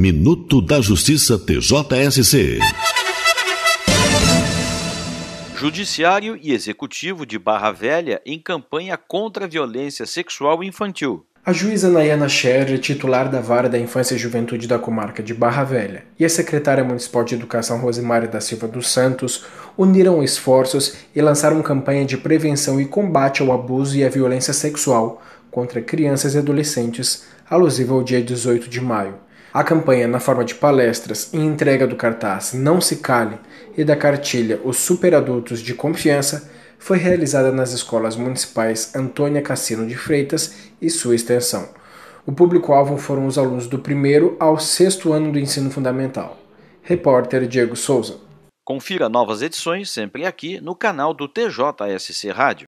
Minuto da Justiça TJSC. Judiciário e Executivo de Barra Velha em campanha contra a violência sexual infantil. A juíza Nayana Scherrer, titular da Vara da Infância e Juventude da comarca de Barra Velha, e a secretária municipal de Educação Rosimária da Silva dos Santos uniram esforços e lançaram campanha de prevenção e combate ao abuso e à violência sexual contra crianças e adolescentes, alusiva ao dia 18 de maio. A campanha, na forma de palestras e entrega do cartaz Não Se Cale e da cartilha Os Superadultos de Confiança, foi realizada nas escolas municipais Antônia Cassino de Freitas e sua extensão. O público-alvo foram os alunos do primeiro ao sexto ano do ensino fundamental. Repórter Diego Souza. Confira novas edições sempre aqui no canal do TJSC Rádio.